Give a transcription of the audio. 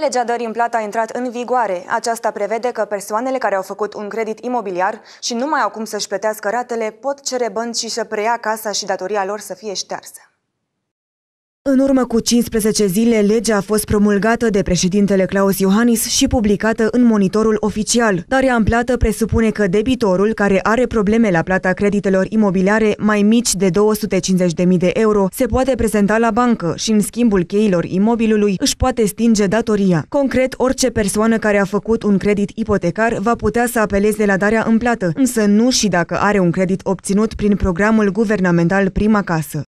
Legea dării în plată a intrat în vigoare. Aceasta prevede că persoanele care au făcut un credit imobiliar și nu mai au cum să-și plătească ratele pot cere bănci și să preia casa și datoria lor să fie ștearsă. În urmă cu 15 zile, legea a fost promulgată de președintele Claus Iohannis și publicată în monitorul oficial, dar ea în plată presupune că debitorul, care are probleme la plata creditelor imobiliare mai mici de 250.000 de euro, se poate prezenta la bancă și, în schimbul cheilor imobilului, își poate stinge datoria. Concret, orice persoană care a făcut un credit ipotecar va putea să apeleze la darea în plată, însă nu și dacă are un credit obținut prin programul guvernamental Prima Casă.